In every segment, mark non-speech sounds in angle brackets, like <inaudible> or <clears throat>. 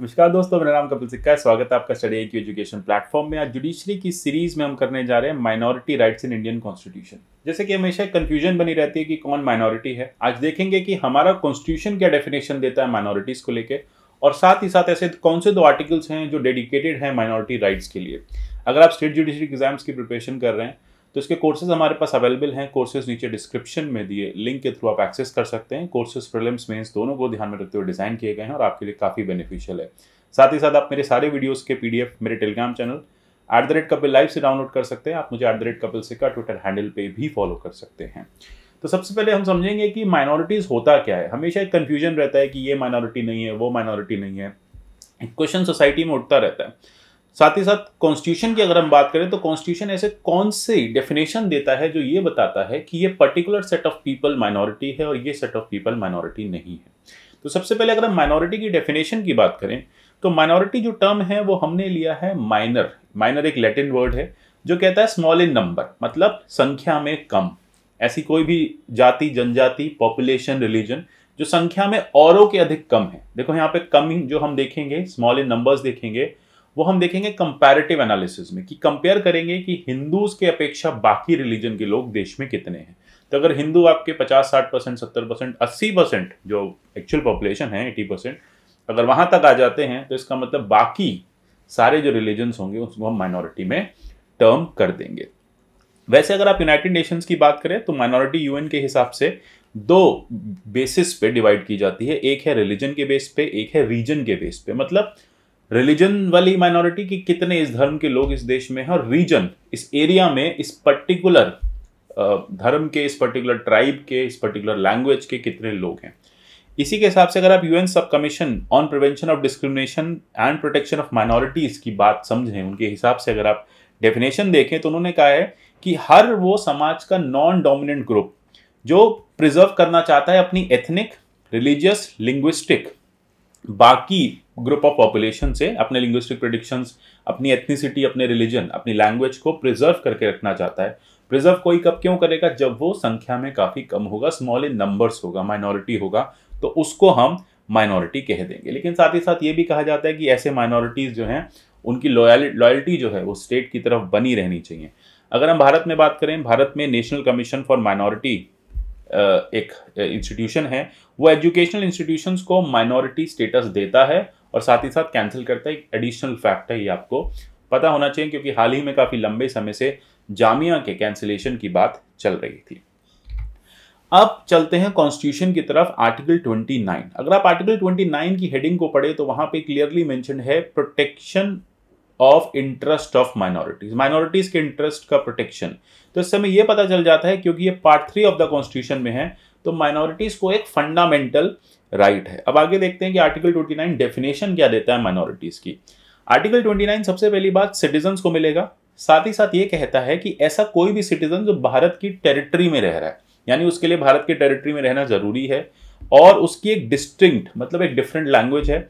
नमस्कार दोस्तों मेरा नाम कपिल सिक्का है स्वागत है आपका स्टडी की एजुकेशन प्लेटफॉर्म में आज जुडिशरी की सीरीज में हम करने जा रहे हैं minority rights in Indian constitution जैसे कि हमेशा कंफ्यूजन बनी रहती है कि कौन माइनॉरिटी है आज देखेंगे कि हमारा कॉन्स्टिट्यूशन क्या डेफिनेशन देता है माइनॉरिटीज को लेकर और साथ ही साथ ऐसे कौन से दो आर्टिकल्स हैं जो डेडिकेटेड हैं माइनॉरिटी राइट्स के लिए अगर आप स्टेट जुडिशरी एग्जाम्स की प्रिपरेशन कर रहे हैं तो इसके कोर्सेज हमारे पास अवेलेबल हैं कोर्सेज नीचे डिस्क्रिप्शन में दिए लिंक के थ्रू आप एक्सेस कर सकते हैं कोर्सेज प्रिलिम्स मेन्स दोनों को ध्यान में रखते हुए डिज़ाइन किए गए हैं और आपके लिए काफ़ी बेनिफिशियल है साथ ही साथ आप मेरे सारे वीडियोज़ के पी मेरे Telegram channel at the rate Kapil live से डाउनलोड कर सकते हैं आप मुझे at the rate Kapil Twitter handle पे भी फॉलो कर सकते हैं तो सबसे पहले हम समझेंगे कि माइनॉरिटीज़ होता क्या है हमेशा एक कन्फ्यूजन रहता है कि ये माइनॉरिटी नहीं है वो माइनॉरिटी नहीं है क्वेश्चन सोसाइटी में उठता रहता है साथ ही साथ कॉन्स्टिट्यूशन की अगर हम बात करें तो कॉन्स्टिट्यूशन ऐसे कौन सी डेफिनेशन देता है जो ये बताता है कि ये particular set of people minority है और ये सेट ऑफ पीपल माइनॉरिटी नहीं है तो सबसे पहले अगर हम माइनॉरिटी की डेफिनेशन की बात करें तो माइनॉरिटी जो टर्म है वो हमने लिया है माइनर माइनर एक लैटिन वर्ड है जो कहता है स्मॉल इन नंबर मतलब संख्या में कम ऐसी कोई भी जाति जनजाति पॉपुलेशन रिलीजन जो संख्या में औरों के अधिक कम है देखो यहाँ पे कम जो हम देखेंगे स्मॉल इन नंबर्स देखेंगे वो हम देखेंगे कंपैरेटिव एनालिसिस में कि कंपेयर करेंगे कि हिंदूज के अपेक्षा बाकी रिलीजन के लोग देश में कितने हैं तो अगर हिंदू आपके 50 60 परसेंट सत्तर परसेंट अस्सी परसेंट जो एक्चुअल पॉपुलेशन है एटी परसेंट अगर वहां तक आ जाते हैं तो इसका मतलब बाकी सारे जो रिलीजन्स होंगे उसको हम माइनॉरिटी में टर्म कर देंगे वैसे अगर आप यूनाइटेड नेशंस की बात करें तो माइनॉरिटी यूएन के हिसाब से दो बेसिस पे डिवाइड की जाती है एक है रिलीजन के बेस पे एक है रीजन के बेस पे मतलब रिलीजन वाली माइनॉरिटी कि कितने इस धर्म के लोग इस देश में हैं और रीजन इस एरिया में इस पर्टिकुलर धर्म के इस पर्टिकुलर ट्राइब के इस पर्टिकुलर लैंग्वेज के कितने लोग हैं इसी के हिसाब से अगर आप UN sub commission on prevention of discrimination and protection of minorities की बात समझें उनके हिसाब से अगर आप डेफिनेशन देखें तो उन्होंने कहा है कि हर वो समाज का नॉन डोमिनेंट ग्रुप जो प्रिजर्व करना चाहता है अपनी एथनिक रिलीजियस लिंग्विस्टिक बाकी ग्रुप ऑफ पॉपुलेशन से अपने लिंग्विस्टिक प्रोडिक्शंस अपनी एथनीसिटी अपने रिलीजन अपनी लैंग्वेज को प्रिजर्व करके रखना चाहता है प्रिजर्व कोई कब क्यों करेगा जब वो संख्या में काफ़ी कम होगा स्मॉल इन नंबर्स होगा माइनॉरिटी होगा तो उसको हम माइनॉरिटी कह देंगे लेकिन साथ ही साथ ये भी कहा जाता है कि ऐसे माइनॉरिटीज़ जो हैं उनकी लॉयल्टी जो है वो स्टेट की तरफ बनी रहनी चाहिए अगर हम भारत में बात करें भारत में नेशनल कमीशन फॉर माइनॉरिटी एक इंस्टीट्यूशन है वो एजुकेशनल इंस्टीट्यूशंस को माइनॉरिटी स्टेटस देता है और साथ ही साथ कैंसिल करता है एक एडिशनल फैक्ट है ये आपको पता होना चाहिए क्योंकि हाल ही में काफ़ी लंबे समय से जामिया के कैंसिलेशन की बात चल रही थी अब चलते हैं कॉन्स्टिट्यूशन की तरफ आर्टिकल 29 अगर आप आर्टिकल 29 की हेडिंग को पढ़े तो वहां पे क्लियरली मेंशन है protection of interest of minorities minorities के इंटरेस्ट का प्रोटेक्शन तो इस समय यह पता चल जाता है क्योंकि ये part three of the constitution में है तो माइनॉरिटीज को एक फंडामेंटल राइट right है अब आगे देखते हैं कि आर्टिकल 29 डेफिनेशन क्या देता है माइनॉरिटीज की आर्टिकल 29 सबसे पहली बात सिटीजन्स को मिलेगा साथ ही साथ ये कहता है कि ऐसा कोई भी सिटीजन जो भारत की टेरिटरी में रह रहा है यानी उसके लिए भारत की टेरिटरी में रहना जरूरी है और उसकी एक डिस्टिंक्ट मतलब एक डिफरेंट लैंग्वेज है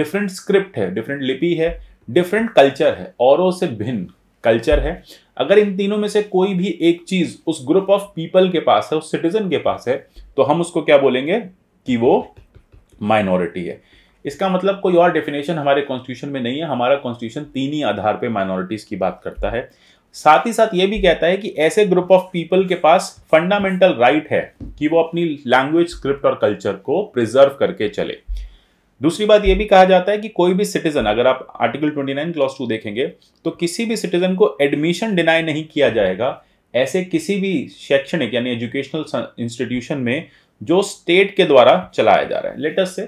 डिफरेंट स्क्रिप्ट है डिफरेंट लिपि है डिफरेंट कल्चर है औरों से भिन्न कल्चर है अगर इन तीनों में से कोई भी एक चीज उस ग्रुप ऑफ पीपल के पास है उस सिटीजन के पास है तो हम उसको क्या बोलेंगे कि वो माइनॉरिटी है इसका मतलब कोई और डेफिनेशन हमारे कॉन्स्टिट्यूशन में नहीं है हमारा कॉन्स्टिट्यूशन तीन ही आधार पर माइनॉरिटीज की बात करता है साथ ही साथ ये भी कहता है कि ऐसे ग्रुप ऑफ पीपल के पास फंडामेंटल राइट right है कि वो अपनी लैंग्वेज स्क्रिप्ट और कल्चर को प्रिजर्व करके चले दूसरी बात यह भी कहा जाता है कि कोई भी सिटीजन अगर आप आर्टिकल 29 क्लॉस टू देखेंगे तो किसी भी सिटीजन को एडमिशन डिनाई नहीं किया जाएगा ऐसे किसी भी शैक्षणिक यानी एजुकेशनल इंस्टीट्यूशन में जो स्टेट के द्वारा चलाया जा रहा है लेटेस्ट से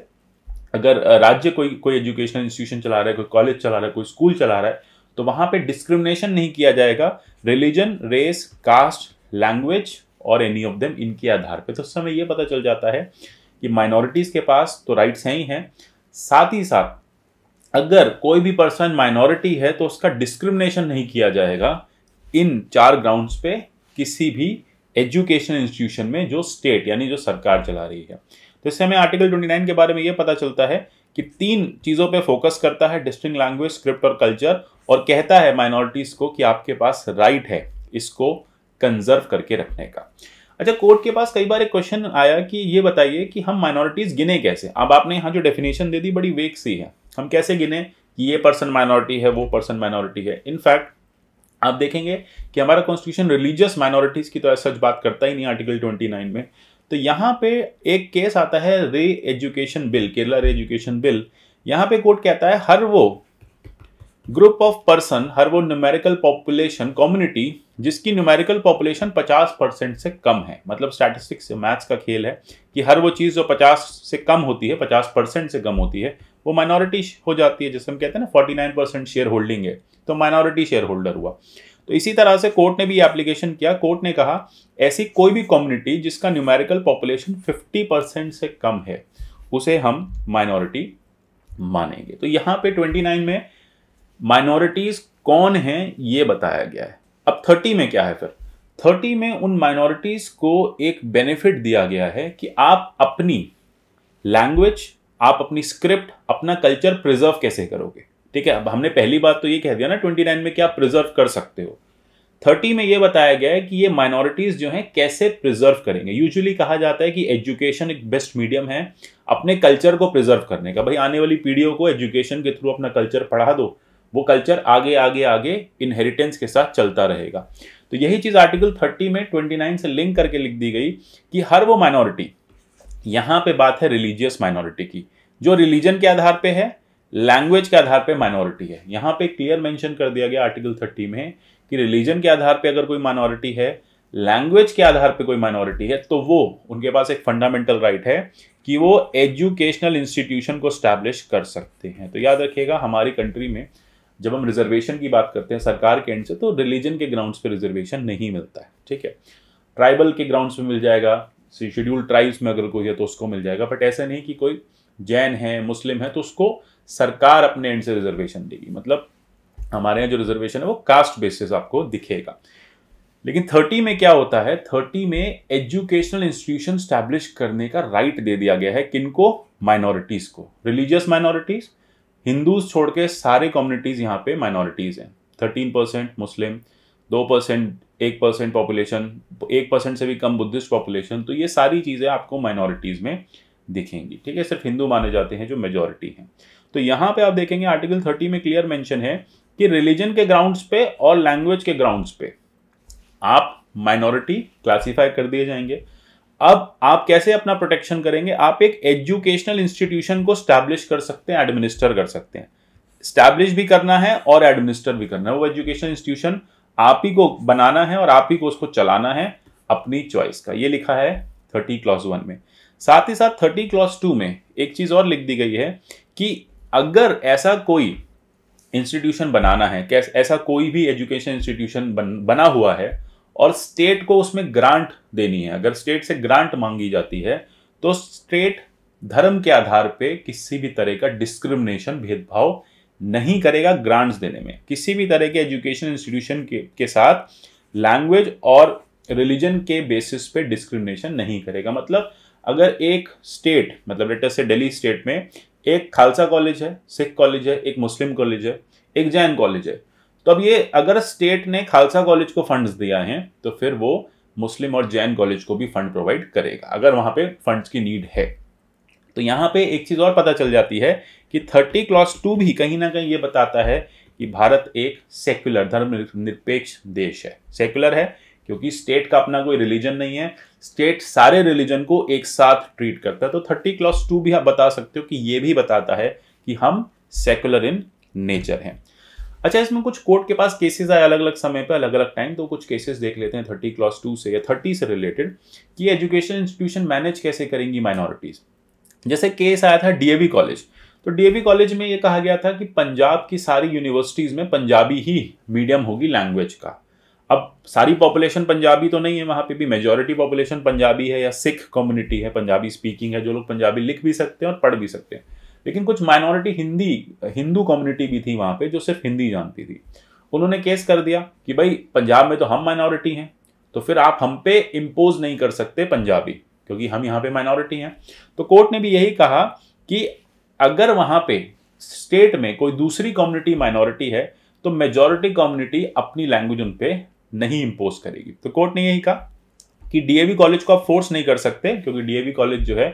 अगर राज्य कोई कोई एजुकेशनल इंस्टीट्यूशन चला रहा है कोई कॉलेज चला रहा है कोई स्कूल चला रहा है तो वहां पे डिस्क्रिमिनेशन नहीं किया जाएगा रिलीजन रेस कास्ट लैंग्वेज और एनी ऑफ देम इनके आधार पे तो उस समय ये पता चल जाता है कि माइनॉरिटीज़ के पास तो राइट्स हैं ही हैं साथ ही साथ अगर कोई भी पर्सन माइनॉरिटी है तो उसका डिस्क्रिमिनेशन नहीं किया जाएगा इन चार ग्राउंड्स पे किसी भी एजुकेशन इंस्टीट्यूशन में जो स्टेट यानी जो सरकार चला रही है तो इससे हमें आर्टिकल 29 के बारे में यह पता चलता है कि तीन चीज़ों पे फोकस करता है डिस्टिंग लैंग्वेज स्क्रिप्ट और कल्चर और कहता है माइनॉरिटीज़ को कि आपके पास राइट है इसको कंजर्व करके रखने का अच्छा कोर्ट के पास कई बार एक क्वेश्चन आया कि ये बताइए कि हम माइनॉरिटीज गिने कैसे अब आपने यहाँ जो डेफिनेशन दे दी बड़ी वेक सी है हम कैसे गिने कि ये पर्सन माइनॉरिटी है वो पर्सन माइनॉरिटी है इनफैक्ट आप देखेंगे कि हमारा कॉन्स्टिट्यूशन रिलीजियस माइनॉरिटीज की तो सच बात करता ही नहीं आर्टिकल 29 में तो यहाँ पे एक केस आता है रे एजुकेशन बिल केरला रे एजुकेशन बिल यहाँ पे कोर्ट कहता है हर वो ग्रुप ऑफ पर्सन हर वो न्यूमेरिकल पॉपुलेशन कम्युनिटी जिसकी न्यूमेरिकल पॉपुलेशन 50 परसेंट से कम है मतलब स्टैटिस्टिक्स मैथ्स का खेल है कि हर वो चीज़ जो 50 से कम होती है 50 परसेंट से कम होती है वो माइनॉरिटी हो जाती है जिसमें हम कहते हैं ना 49 परसेंट शेयर होल्डिंग है तो माइनॉरिटी शेयर होल्डर हुआ तो इसी तरह से कोर्ट ने भी एप्लीकेशन किया कोर्ट ने कहा ऐसी कोई भी कम्युनिटी जिसका न्यूमेरिकल पॉपुलेशन 50 परसेंट से कम है उसे हम माइनॉरिटी मानेंगे तो यहाँ पे 29 में माइनॉरिटीज़ कौन हैं ये बताया गया है अब थर्टी में क्या है फिर थर्टी में उन माइनॉरिटीज को एक बेनिफिट दिया गया है कि आप अपनी लैंग्वेज आप अपनी स्क्रिप्ट अपना कल्चर प्रिजर्व कैसे करोगे ठीक है अब हमने पहली बात तो ये कह दिया ना ट्वेंटी नाइन में कि आप प्रिजर्व कर सकते हो थर्टी में ये बताया गया है कि ये माइनॉरिटीज़ जो हैं कैसे प्रिजर्व करेंगे यूजुअली कहा जाता है कि एजुकेशन एक बेस्ट मीडियम है अपने कल्चर को प्रिजर्व करने का भाई आने वाली पीढ़ियों को एजुकेशन के थ्रू अपना कल्चर पढ़ा दो वो कल्चर आगे आगे आगे इनहेरिटेंस के साथ चलता रहेगा तो यही चीज़ आर्टिकल 30 में 29 से लिंक करके लिख दी गई कि हर वो माइनॉरिटी यहां पे बात है रिलीजियस माइनॉरिटी की जो रिलीजन के आधार पे है लैंग्वेज के आधार पे माइनॉरिटी है यहाँ पे क्लियर मेंशन कर दिया गया आर्टिकल 30 में कि रिलीजन के आधार पे अगर कोई माइनॉरिटी है लैंग्वेज के आधार पे कोई माइनॉरिटी है तो वो उनके पास एक फंडामेंटल राइट right है कि वो एजुकेशनल इंस्टीट्यूशन को स्टैब्लिश कर सकते हैं तो याद रखिएगा हमारी कंट्री में जब हम रिजर्वेशन की बात करते हैं सरकार के एंड से तो रिलीजन के ग्राउंड्स पे रिजर्वेशन नहीं मिलता है ठीक है ट्राइबल के ग्राउंड्स में मिल जाएगा शेड्यूल ट्राइब्स में अगर कोई है तो उसको मिल जाएगा बट ऐसा नहीं कि कोई जैन है मुस्लिम है तो उसको सरकार अपने एंड से रिजर्वेशन देगी मतलब हमारे यहाँ जो रिजर्वेशन है वो कास्ट बेसिस आपको दिखेगा लेकिन थर्टी में क्या होता है थर्टी में एजुकेशनल इंस्टीट्यूशन स्टैब्लिश करने का राइट right दे दिया गया है किनको माइनॉरिटीज को रिलीजियस माइनॉरिटीज हिंदूज छोड़ के सारे कम्युनिटीज़ यहाँ पे माइनॉरिटीज़ हैं थर्टीन परसेंट मुस्लिम दो परसेंट एक परसेंट पॉपुलेशन एक परसेंट से भी कम बुद्धिस्ट पॉपुलेशन तो ये सारी चीज़ें आपको माइनॉरिटीज़ में दिखेंगी ठीक है सिर्फ हिंदू माने जाते हैं जो मेजोरिटी हैं तो यहाँ पे आप देखेंगे आर्टिकल थर्टी में क्लियर मेंशन है कि रिलीजन के ग्राउंड्स पे और लैंग्वेज के ग्राउंड्स पे आप माइनॉरिटी क्लासीफाई कर दिए जाएंगे अब आप कैसे अपना प्रोटेक्शन करेंगे आप एक एजुकेशनल इंस्टीट्यूशन को स्टैब्लिश कर सकते हैं एडमिनिस्टर कर सकते हैं स्टैब्लिश भी करना है और एडमिनिस्टर भी करना है वो एजुकेशन इंस्टीट्यूशन आप ही को बनाना है और आप ही को उसको चलाना है अपनी चॉइस का ये लिखा है थर्टी क्लास वन में साथ ही साथ थर्टी क्लास टू में एक चीज़ और लिख दी गई है कि अगर ऐसा कोई इंस्टीट्यूशन बनाना है कैसे ऐसा कोई भी एजुकेशन इंस्टीट्यूशन बन, बना हुआ है और स्टेट को उसमें ग्रांट देनी है अगर स्टेट से ग्रांट मांगी जाती है तो स्टेट धर्म के आधार पे किसी भी तरह का डिस्क्रिमिनेशन भेदभाव नहीं करेगा ग्रांट्स देने में किसी भी तरह के एजुकेशन इंस्टीट्यूशन के, के साथ लैंग्वेज और रिलीजन के बेसिस पे डिस्क्रिमिनेशन नहीं करेगा मतलब अगर एक स्टेट मतलब लेटर से दिल्ली स्टेट में एक खालसा कॉलेज है सिख कॉलेज है एक मुस्लिम कॉलेज है एक जैन कॉलेज है तो अब ये अगर स्टेट ने खालसा कॉलेज को फंड्स दिया है तो फिर वो मुस्लिम और जैन कॉलेज को भी फंड प्रोवाइड करेगा अगर वहां पे फंड्स की नीड है तो यहां पे एक चीज और पता चल जाती है कि थर्टी क्लॉस टू भी कहीं ना कहीं ये बताता है कि भारत एक सेक्युलर धर्म निरपेक्ष देश है सेक्युलर है क्योंकि स्टेट का अपना कोई रिलीजन नहीं है स्टेट सारे रिलीजन को एक साथ ट्रीट करता है तो थर्टी क्लॉस टू भी आप बता सकते हो कि ये भी बताता है कि हम सेक्युलर इन नेचर हैं अच्छा इसमें कुछ कोर्ट के पास केसेस आए अलग अलग समय पे अलग अलग टाइम तो कुछ केसेस देख लेते हैं थर्टी क्लास टू से या थर्टी से रिलेटेड कि एजुकेशन इंस्टीट्यूशन मैनेज कैसे करेंगी माइनॉरिटीज जैसे केस आया था डीएवी कॉलेज तो डीएवी कॉलेज में ये कहा गया था कि पंजाब की सारी यूनिवर्सिटीज़ में पंजाबी ही मीडियम होगी लैंग्वेज का अब सारी पॉपुलेशन पंजाबी तो नहीं है वहाँ पे भी मेजॉरिटी पॉपुलेशन पंजाबी है या सिख कम्युनिटी है पंजाबी स्पीकिंग है जो लोग पंजाबी लिख भी सकते हैं और पढ़ भी सकते हैं लेकिन कुछ माइनॉरिटी हिंदी हिंदू कम्युनिटी भी थी वहाँ पे जो सिर्फ हिंदी जानती थी उन्होंने केस कर दिया कि भाई पंजाब में तो हम माइनॉरिटी हैं तो फिर आप हम पे इम्पोज नहीं कर सकते पंजाबी क्योंकि हम यहाँ पे माइनॉरिटी हैं तो कोर्ट ने भी यही कहा कि अगर वहाँ पे स्टेट में कोई दूसरी कम्युनिटी माइनॉरिटी है तो मेजॉरिटी कम्युनिटी अपनी लैंग्वेज उन पर नहीं इम्पोज करेगी तो कोर्ट ने यही कहा कि डीएवी कॉलेज को आप फोर्स नहीं कर सकते क्योंकि डीएवी कॉलेज जो है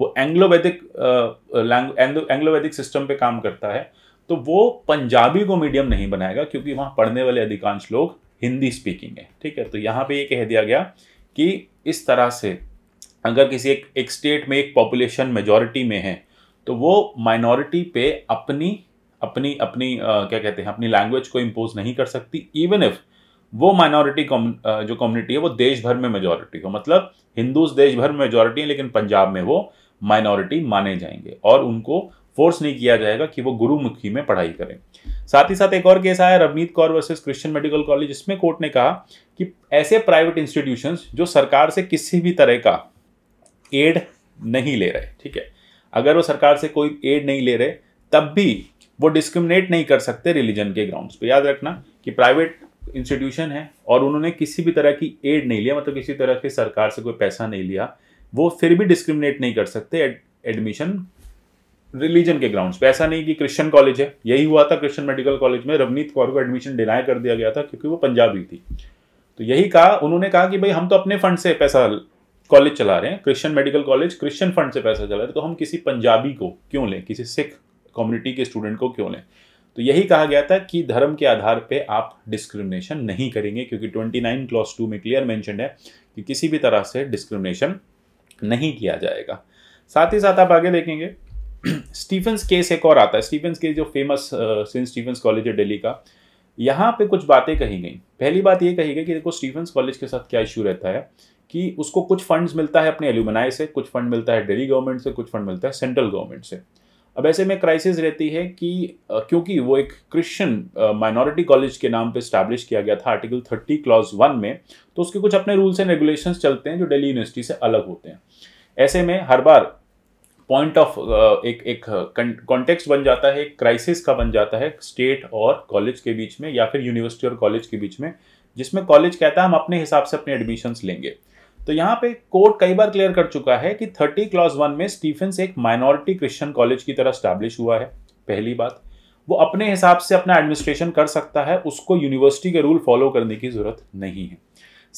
वो एंग्लोवैदिक एंग्लोवैदिक सिस्टम पे काम करता है तो वो पंजाबी को मीडियम नहीं बनाएगा क्योंकि वहाँ पढ़ने वाले अधिकांश लोग हिंदी स्पीकिंग है ठीक है तो यहाँ पे ये कह दिया गया कि इस तरह से अगर किसी एक एक स्टेट में एक पॉपुलेशन मेजॉरिटी में है तो वो माइनॉरिटी पे अपनी अपनी अपनी आ, क्या कहते हैं अपनी लैंग्वेज को इम्पोज नहीं कर सकती इवन इफ वो माइनॉरिटी जो कम्युनिटी है वो देश भर में मेजॉरिटी हो मतलब हिंदूज देश भर में मेजॉरिटी है लेकिन पंजाब में वो माइनॉरिटी माने जाएंगे और उनको फोर्स नहीं किया जाएगा कि वो गुरुमुखी में पढ़ाई करें साथ ही साथ एक और केस आया Ravneet Kaur versus Christian medical college इसमें कोर्ट ने कहा कि ऐसे प्राइवेट इंस्टीट्यूशंस जो सरकार से किसी भी तरह का एड नहीं ले रहे ठीक है अगर वो सरकार से कोई एड नहीं ले रहे तब भी वो डिस्क्रिमिनेट नहीं कर सकते रिलीजन के ग्राउंड्स पे याद रखना कि प्राइवेट इंस्टीट्यूशन है और उन्होंने किसी भी तरह की एड नहीं लिया मतलब किसी तरह की सरकार से कोई पैसा नहीं लिया वो फिर भी डिस्क्रिमिनेट नहीं कर सकते एडमिशन रिलीजन के ग्राउंड्स पे ऐसा नहीं कि क्रिश्चियन कॉलेज है यही हुआ था क्रिश्चियन मेडिकल कॉलेज में रवनीत कौर को एडमिशन डिनाई कर दिया गया था क्योंकि वो पंजाबी थी तो यही कहा उन्होंने कहा कि भाई हम तो अपने फंड से पैसा कॉलेज चला रहे हैं Christian medical college Christian fund से पैसा चला रहे तो हम किसी पंजाबी को क्यों लें किसी सिख कम्युनिटी के स्टूडेंट को क्यों लें तो यही कहा गया था कि धर्म के आधार पे आप डिस्क्रिमिनेशन नहीं करेंगे क्योंकि नाइन क्लॉस टू में क्लियर मैंशन है कि किसी भी तरह से डिस्क्रिमिनेशन नहीं किया जाएगा साथ ही साथ आप आगे देखेंगे <clears throat> स्टीफन्स केस एक और आता है स्टीफन्स केस जो फेमस सेंट स्टीफन्स कॉलेज है दिल्ली का यहाँ पे कुछ बातें कही गई पहली बात ये कही गई कि देखो स्टीफन्स कॉलेज के साथ क्या इशू रहता है कि उसको कुछ फंड्स मिलता है अपने एल्यूमनाई से कुछ फंड मिलता है दिल्ली गवर्नमेंट से कुछ फंड मिलता है सेंट्रल गवर्नमेंट से अब ऐसे में क्राइसिस रहती है कि क्योंकि वो एक क्रिश्चियन माइनॉरिटी कॉलेज के नाम पे स्टैब्लिश किया गया था आर्टिकल थर्टी क्लॉज वन में तो उसके कुछ अपने रूल्स एंड रेगुलेशंस चलते हैं जो दिल्ली यूनिवर्सिटी से अलग होते हैं ऐसे में हर बार पॉइंट ऑफ एक एक कॉन्टेक्स्ट बन जाता है एक क्राइसिस का बन जाता है स्टेट और कॉलेज के बीच में या फिर यूनिवर्सिटी और कॉलेज के बीच में जिसमें कॉलेज कहता है हम अपने हिसाब से अपने एडमिशन्स लेंगे तो यहाँ पे कोर्ट कई बार क्लियर कर चुका है कि थर्टी क्लॉज वन में स्टीफेंस एक माइनॉरिटी क्रिश्चियन कॉलेज की तरह स्टैब्लिश हुआ है पहली बात वो अपने हिसाब से अपना एडमिनिस्ट्रेशन कर सकता है उसको यूनिवर्सिटी के रूल फॉलो करने की ज़रूरत नहीं है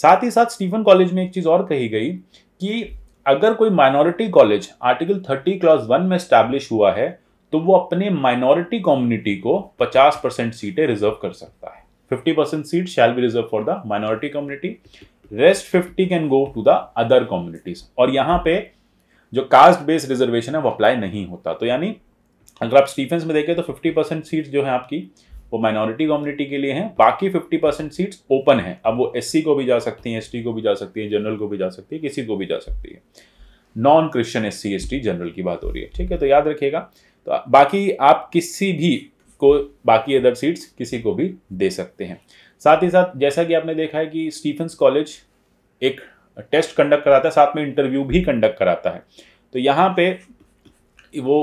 साथ ही साथ स्टीफन कॉलेज में एक चीज़ और कही गई कि अगर कोई minority college article thirty clause one में स्टैब्लिश हुआ है तो वो अपने माइनॉरिटी कम्युनिटी को पचास परसेंट सीटें रिजर्व कर सकता है 50 percent seat shall be reserve for the minority community rest fifty can go to the other communities और यहां पे जो कास्ट बेस्ड रिजर्वेशन है वो अप्लाई नहीं होता तो यानी अगर आप स्टीफेंस में देखें तो फिफ्टी परसेंट सीट जो है आपकी वो माइनॉरिटी कम्युनिटी के लिए हैं बाकी फिफ्टी परसेंट सीट्स ओपन हैं अब वो एस को भी जा सकती हैं एस को भी जा सकती है जनरल को भी जा सकती है किसी को भी जा सकती है non Christian S C S T general की बात हो रही है ठीक है तो याद रखिएगा तो बाकी आप किसी भी को बाकी अदर सीट्स किसी को भी दे सकते हैं साथ ही साथ जैसा कि आपने देखा है कि स्टीफेंस कॉलेज एक टेस्ट कंडक्ट कराता है साथ में इंटरव्यू भी कंडक्ट कराता है तो यहाँ पे वो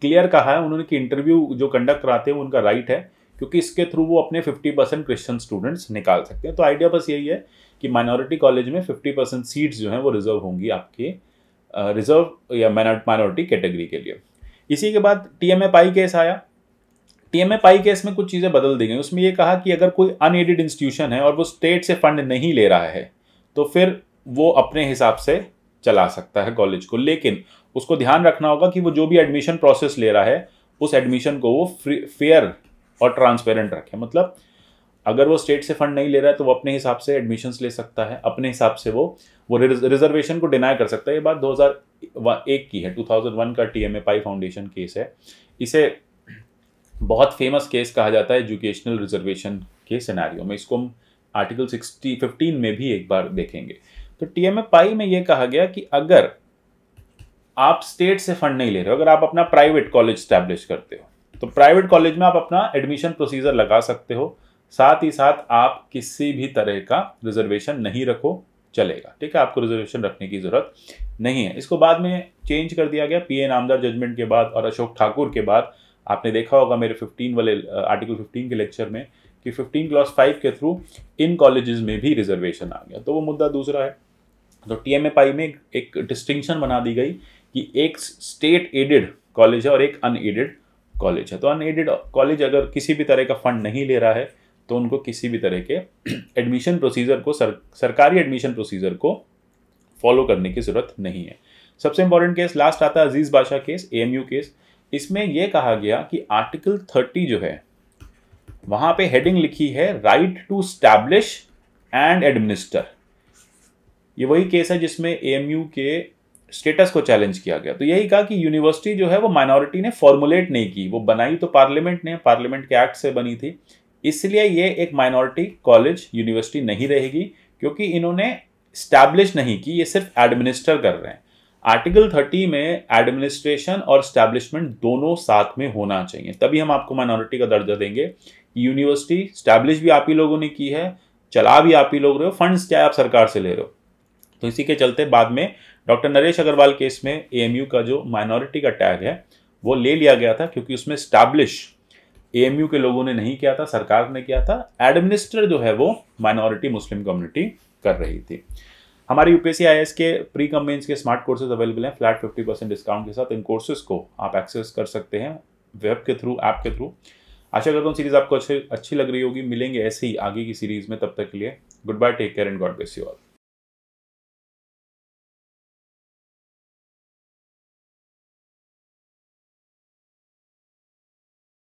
क्लियर uh, कहा है उन्होंने कि इंटरव्यू जो कंडक्ट कराते हैं उनका राइट है क्योंकि इसके थ्रू वो अपने 50 परसेंट क्रिश्चन स्टूडेंट्स निकाल सकते हैं तो आइडिया बस यही है कि माइनॉरिटी कॉलेज में 50 परसेंट सीट्स जो हैं वो रिजर्व होंगी आपके रिजर्व uh, या माइनॉरिटी कैटेगरी के लिए इसी के बाद टी एम केस आया टीएमए आई केस में कुछ चीज़ें बदल दी गई उसमें यह कहा कि अगर कोई अनएडेड इंस्टीट्यूशन है और वो स्टेट से फंड नहीं ले रहा है तो फिर वो अपने हिसाब से चला सकता है कॉलेज को लेकिन उसको ध्यान रखना होगा कि वो जो भी एडमिशन प्रोसेस ले रहा है उस एडमिशन को वो फेयर और ट्रांसपेरेंट रखे मतलब अगर वो स्टेट से फंड नहीं ले रहा है तो वो अपने हिसाब से एडमिशंस ले सकता है अपने हिसाब से वो वो रिजर्वेशन को डिनाई कर सकता है ये बात दो की है 2001 का टी फाउंडेशन केस है इसे बहुत फेमस केस कहा जाता है एजुकेशनल रिजर्वेशन के सिनारियों में इसको हम आर्टिकल सिक्सटी फिफ्टीन में भी एक बार देखेंगे तो टी एम पाई में यह कहा गया कि अगर आप स्टेट से फंड नहीं ले रहे हो अगर आप अपना प्राइवेट कॉलेज स्टैब्लिश करते हो तो प्राइवेट कॉलेज में आप अपना एडमिशन प्रोसीजर लगा सकते हो साथ ही साथ आप किसी भी तरह का रिजर्वेशन नहीं रखो चलेगा ठीक है आपको रिजर्वेशन रखने की जरूरत नहीं है इसको बाद में चेंज कर दिया गया पीए नामदार जजमेंट के बाद और अशोक ठाकुर के बाद आपने देखा होगा मेरे 15 वाले आर्टिकल 15 के लेक्चर में कि 15 क्लास 5 के थ्रू इन कॉलेजेस में भी रिजर्वेशन आ गया तो वो मुद्दा दूसरा है तो टी एम में एक डिस्टिंक्शन बना दी गई कि एक स्टेट एडेड कॉलेज है और एक अनएडेड कॉलेज है तो अनएडेड कॉलेज अगर किसी भी तरह का फंड नहीं ले रहा है तो उनको किसी भी तरह के एडमिशन प्रोसीजर को सर, सरकारी एडमिशन प्रोसीजर को फॉलो करने की ज़रूरत नहीं है सबसे इंपॉर्टेंट केस लास्ट आता है अजीज़ बादशाह केस एएमयू केस इसमें यह कहा गया कि आर्टिकल 30 जो है वहां पे हेडिंग लिखी है right to establish and administer ये वही केस है जिसमें एएमयू के स्टेटस को चैलेंज किया गया तो यही कहा कि यूनिवर्सिटी जो है वो माइनॉरिटी ने फॉर्मुलेट नहीं की वो बनाई तो पार्लियामेंट ने पार्लियामेंट के एक्ट से बनी थी इसलिए ये एक माइनॉरिटी कॉलेज यूनिवर्सिटी नहीं रहेगी क्योंकि इन्होंने स्टैब्लिश नहीं की ये सिर्फ एडमिनिस्टर कर रहे हैं आर्टिकल 30 में एडमिनिस्ट्रेशन और स्टैब्लिशमेंट दोनों साथ में होना चाहिए तभी हम आपको माइनॉरिटी का दर्जा देंगे यूनिवर्सिटी स्टैब्लिश भी आप ही लोगों ने की है चला भी आप ही लोग रहे हो फंड्स चाहे आप सरकार से ले रहे हो तो इसी के चलते बाद में डॉक्टर नरेश अग्रवाल केस में ए का जो माइनॉरिटी का टैग है वो ले लिया गया था क्योंकि उसमें स्टैब्लिश ए के लोगों ने नहीं किया था सरकार ने किया था एडमिनिस्टर जो है वो माइनॉरिटी मुस्लिम कम्युनिटी कर रही थी हमारे यूपीएससी आई के प्री कम्बेन्स के स्मार्ट कोर्सेज अवेलेबल हैं फ्लैट फिफ्टी परसेंट डिस्काउंट के साथ इन कोर्सेज को आप एक्सेस कर सकते हैं वेब के थ्रू ऐप के थ्रू आशा करता हूँ सीरीज़ आपको अच्छी अच्छी लग रही होगी मिलेंगे ऐसे ही आगे की सीरीज़ में तब तक के लिए good bye take care and god bless you all